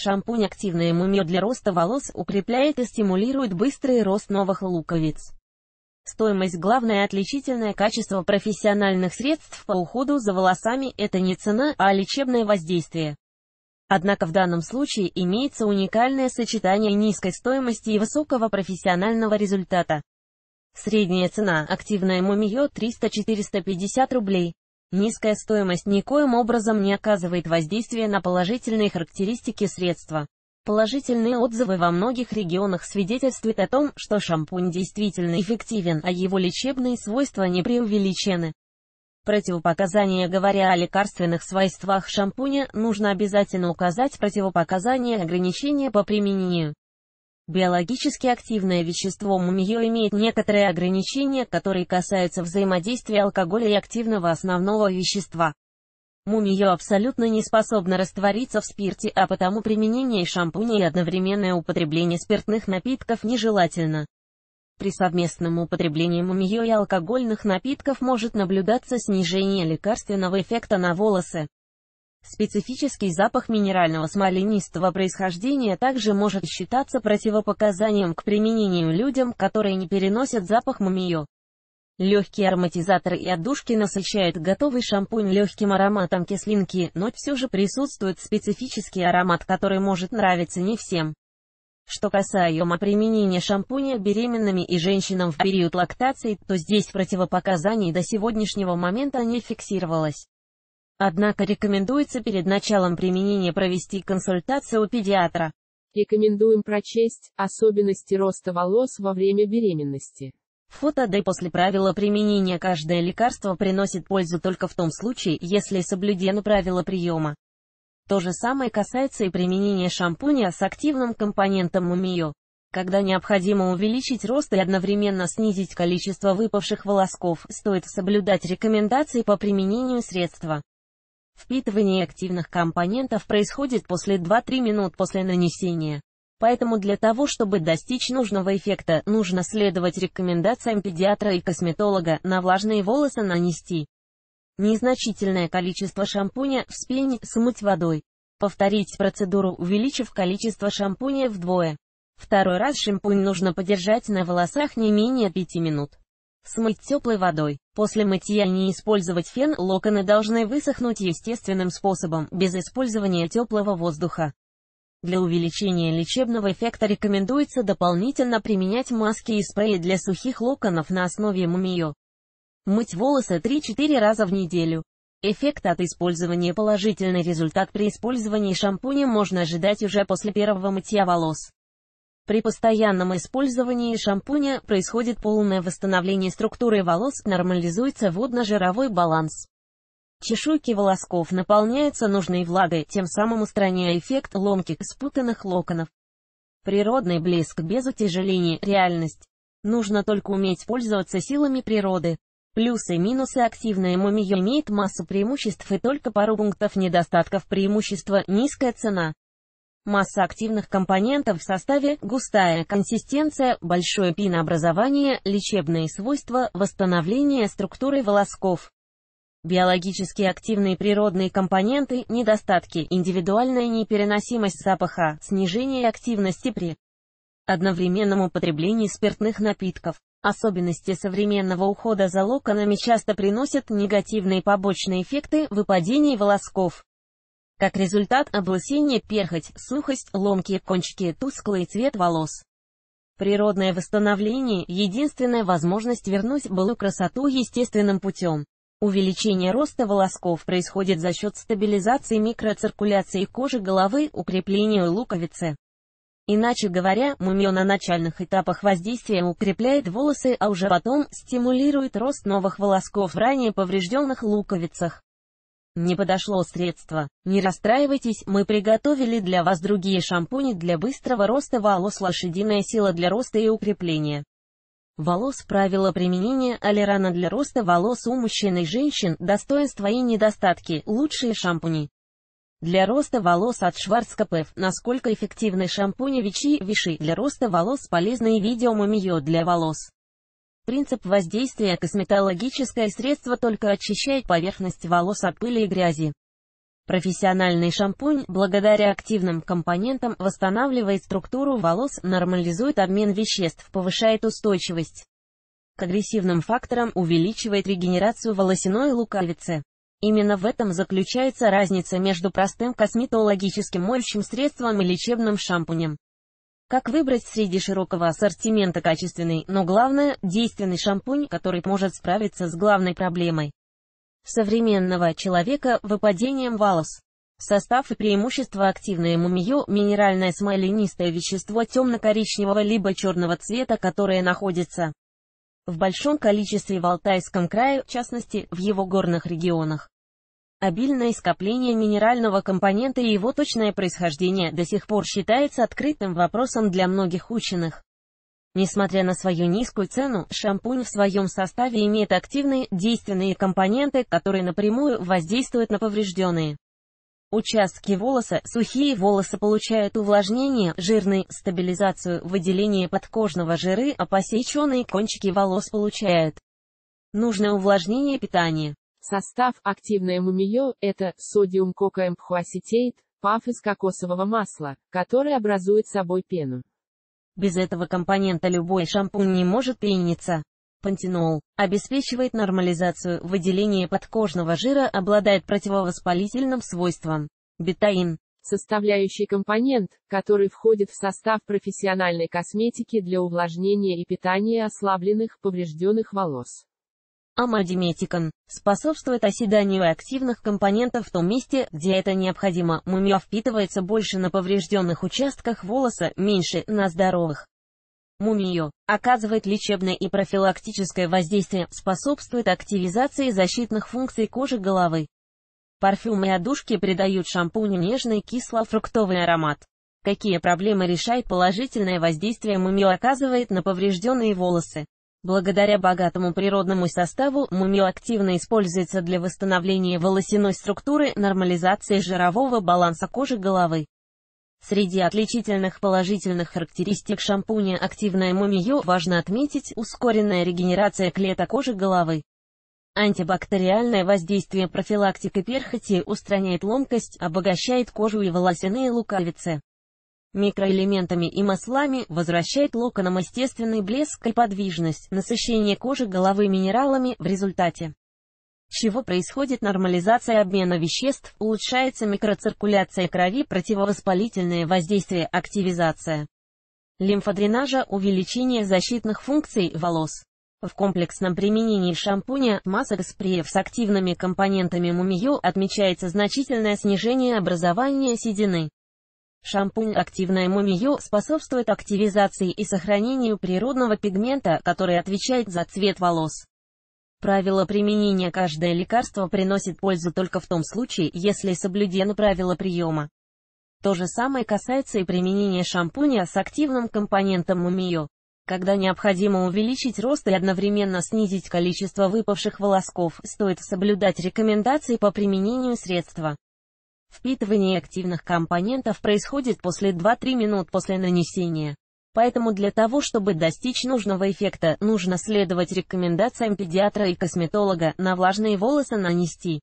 Шампунь активное мумио для роста волос укрепляет и стимулирует быстрый рост новых луковиц. Стоимость главное отличительное качество профессиональных средств по уходу за волосами – это не цена, а лечебное воздействие. Однако в данном случае имеется уникальное сочетание низкой стоимости и высокого профессионального результата. Средняя цена – активное мумиё – 300-450 рублей. Низкая стоимость никоим образом не оказывает воздействия на положительные характеристики средства. Положительные отзывы во многих регионах свидетельствуют о том, что шампунь действительно эффективен, а его лечебные свойства не преувеличены. Противопоказания Говоря о лекарственных свойствах шампуня, нужно обязательно указать противопоказания ограничения по применению. Биологически активное вещество мумиё имеет некоторые ограничения, которые касаются взаимодействия алкоголя и активного основного вещества. Мумиё абсолютно не способно раствориться в спирте, а потому применение шампуня и одновременное употребление спиртных напитков нежелательно. При совместном употреблении мумиё и алкогольных напитков может наблюдаться снижение лекарственного эффекта на волосы. Специфический запах минерального смоленистого происхождения также может считаться противопоказанием к применению людям, которые не переносят запах мумиё. Легкий ароматизатор и отдушки насыщают готовый шампунь легким ароматом кислинки, но все же присутствует специфический аромат, который может нравиться не всем. Что касаемо применения шампуня беременными и женщинам в период лактации, то здесь противопоказаний до сегодняшнего момента не фиксировалось. Однако рекомендуется перед началом применения провести консультацию у педиатра. Рекомендуем прочесть особенности роста волос во время беременности. Фото Д после правила применения каждое лекарство приносит пользу только в том случае, если соблюдено правило приема. То же самое касается и применения шампуня с активным компонентом мумио. Когда необходимо увеличить рост и одновременно снизить количество выпавших волосков, стоит соблюдать рекомендации по применению средства. Впитывание активных компонентов происходит после 2-3 минут после нанесения. Поэтому для того, чтобы достичь нужного эффекта, нужно следовать рекомендациям педиатра и косметолога, на влажные волосы нанести незначительное количество шампуня, вспенить, смыть водой. Повторить процедуру, увеличив количество шампуня вдвое. Второй раз шампунь нужно подержать на волосах не менее 5 минут. Смыть теплой водой. После мытья не использовать фен, локоны должны высохнуть естественным способом, без использования теплого воздуха. Для увеличения лечебного эффекта рекомендуется дополнительно применять маски и спреи для сухих локонов на основе мумиё. Мыть волосы 3-4 раза в неделю. Эффект от использования положительный результат при использовании шампуня можно ожидать уже после первого мытья волос. При постоянном использовании шампуня происходит полное восстановление структуры волос, нормализуется водно-жировой баланс. Чешуйки волосков наполняются нужной влагой, тем самым устраняя эффект ломких, спутанных локонов. Природный блеск без утяжелений – реальность. Нужно только уметь пользоваться силами природы. Плюсы и минусы активное мумия имеет массу преимуществ и только пару пунктов недостатков преимущества – низкая цена. Масса активных компонентов в составе, густая консистенция, большое пенообразование, лечебные свойства, восстановление структуры волосков. Биологически активные природные компоненты, недостатки, индивидуальная непереносимость запаха, снижение активности при одновременном употреблении спиртных напитков. Особенности современного ухода за локонами часто приносят негативные побочные эффекты выпадений волосков. Как результат облысение, перхоть, сухость, ломкие кончики, тусклый цвет волос. Природное восстановление – единственная возможность вернуть былую красоту естественным путем. Увеличение роста волосков происходит за счет стабилизации микроциркуляции кожи головы, укрепления луковицы. Иначе говоря, мумио на начальных этапах воздействия укрепляет волосы, а уже потом стимулирует рост новых волосков в ранее поврежденных луковицах не подошло средство. Не расстраивайтесь, мы приготовили для вас другие шампуни для быстрого роста волос лошадиная сила для роста и укрепления. Волос правила применения Алирана для роста волос у мужчин и женщин, достоинства и недостатки, лучшие шампуни. Для роста волос от Шварцкопф. Насколько эффективны шампуни Вичи Виши для роста волос полезные видео мумиё для волос. Принцип воздействия косметологическое средство только очищает поверхность волос от пыли и грязи. Профессиональный шампунь, благодаря активным компонентам, восстанавливает структуру волос, нормализует обмен веществ, повышает устойчивость. К агрессивным факторам увеличивает регенерацию волосяной лукавицы. Именно в этом заключается разница между простым косметологическим моющим средством и лечебным шампунем. Как выбрать среди широкого ассортимента качественный, но главное, действенный шампунь, который может справиться с главной проблемой современного человека – выпадением волос. Состав и преимущества активное мумиё – минеральное смоленистое вещество темно-коричневого либо черного цвета, которое находится в большом количестве в Алтайском крае, в частности, в его горных регионах. Обильное скопление минерального компонента и его точное происхождение до сих пор считается открытым вопросом для многих ученых. Несмотря на свою низкую цену, шампунь в своем составе имеет активные, действенные компоненты, которые напрямую воздействуют на поврежденные участки волоса. Сухие волосы получают увлажнение, жирные – стабилизацию, выделение подкожного жиры, а посеченные кончики волос получают нужное увлажнение и питание. Состав активное мумиё – это содиум кокаэмпхуаситейт, паф из кокосового масла, который образует собой пену. Без этого компонента любой шампунь не может пениться. Пантенол обеспечивает нормализацию выделения подкожного жира, обладает противовоспалительным свойством. Бетаин составляющий компонент, который входит в состав профессиональной косметики для увлажнения и питания ослабленных, поврежденных волос амадиметикон, способствует оседанию активных компонентов в том месте, где это необходимо. Мумио впитывается больше на поврежденных участках волоса, меньше на здоровых. Мумио оказывает лечебное и профилактическое воздействие, способствует активизации защитных функций кожи головы. Парфюмы и одушки придают шампуню нежный кисло-фруктовый аромат. Какие проблемы решает положительное воздействие мумио оказывает на поврежденные волосы? Благодаря богатому природному составу мумио активно используется для восстановления волосяной структуры, нормализации жирового баланса кожи головы. Среди отличительных положительных характеристик шампуня «Активное мумио» важно отметить ускоренная регенерация клеток кожи головы. Антибактериальное воздействие профилактики перхоти устраняет ломкость, обогащает кожу и волосяные лукавицы микроэлементами и маслами, возвращает локонам естественный блеск и подвижность, насыщение кожи головы минералами в результате чего происходит нормализация обмена веществ, улучшается микроциркуляция крови, противовоспалительное воздействие, активизация лимфодренажа, увеличение защитных функций волос. В комплексном применении шампуня, масок спреев с активными компонентами мумиё отмечается значительное снижение образования седины. Шампунь активная мумиё» способствует активизации и сохранению природного пигмента, который отвечает за цвет волос. Правило применения каждое лекарство приносит пользу только в том случае, если соблюдено правило приема. То же самое касается и применения шампуня с активным компонентом мумиё. Когда необходимо увеличить рост и одновременно снизить количество выпавших волосков, стоит соблюдать рекомендации по применению средства. Впитывание активных компонентов происходит после 2-3 минут после нанесения. Поэтому для того, чтобы достичь нужного эффекта, нужно следовать рекомендациям педиатра и косметолога, на влажные волосы нанести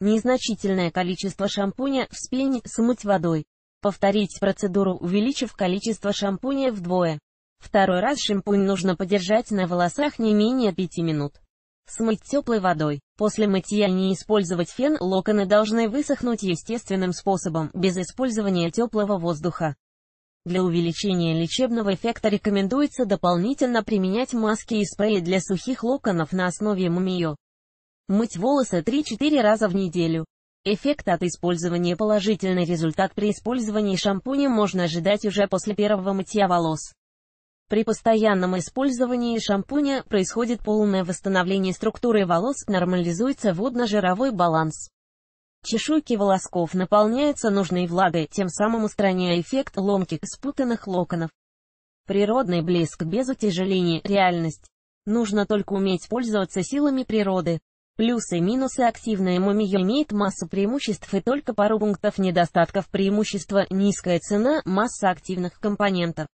незначительное количество шампуня, вспенить, смыть водой. Повторить процедуру, увеличив количество шампуня вдвое. Второй раз шампунь нужно подержать на волосах не менее 5 минут. Смыть теплой водой. После мытья не использовать фен, локоны должны высохнуть естественным способом, без использования теплого воздуха. Для увеличения лечебного эффекта рекомендуется дополнительно применять маски и спреи для сухих локонов на основе мумиё. Мыть волосы 3-4 раза в неделю. Эффект от использования положительный результат при использовании шампуня можно ожидать уже после первого мытья волос. При постоянном использовании шампуня происходит полное восстановление структуры волос, нормализуется водно-жировой баланс. Чешуйки волосков наполняются нужной влагой, тем самым устраняя эффект ломких, спутанных локонов. Природный блеск без утяжеления – реальность. Нужно только уметь пользоваться силами природы. Плюсы и минусы активная мумия имеет массу преимуществ и только пару пунктов недостатков преимущества – низкая цена, масса активных компонентов.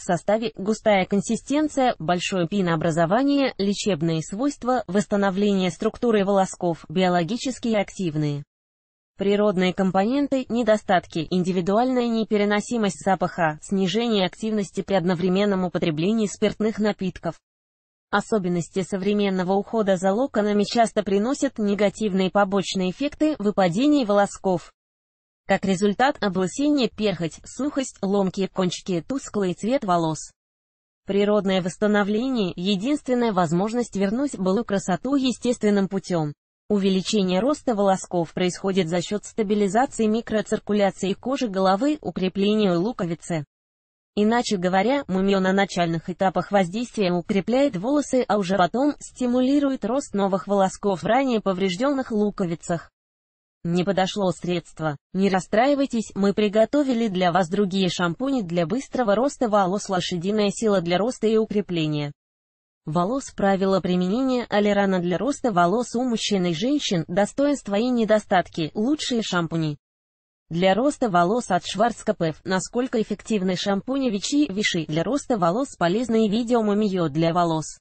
В составе густая консистенция, большое пенообразование, лечебные свойства, восстановление структуры волосков, биологически активные. Природные компоненты, недостатки, индивидуальная непереносимость запаха, снижение активности при одновременном употреблении спиртных напитков. Особенности современного ухода за локонами часто приносят негативные побочные эффекты выпадений волосков. Как результат облысение, перхоть, сухость, ломкие кончики, тусклый цвет волос. Природное восстановление – единственная возможность вернуть былую красоту естественным путем. Увеличение роста волосков происходит за счет стабилизации микроциркуляции кожи головы, укрепления луковицы. Иначе говоря, мумио на начальных этапах воздействия укрепляет волосы, а уже потом стимулирует рост новых волосков в ранее поврежденных луковицах. Не подошло средство. Не расстраивайтесь, мы приготовили для вас другие шампуни для быстрого роста волос лошадиная сила для роста и укрепления. Волос правила применения алерана для роста волос у мужчин и женщин, достоинства и недостатки, лучшие шампуни. Для роста волос от Шварцкопф. Насколько эффективны шампуни Вичи Виши для роста волос полезные видео Мумиё для волос.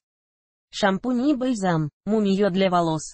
шампуни и бальзам. Мумиё для волос.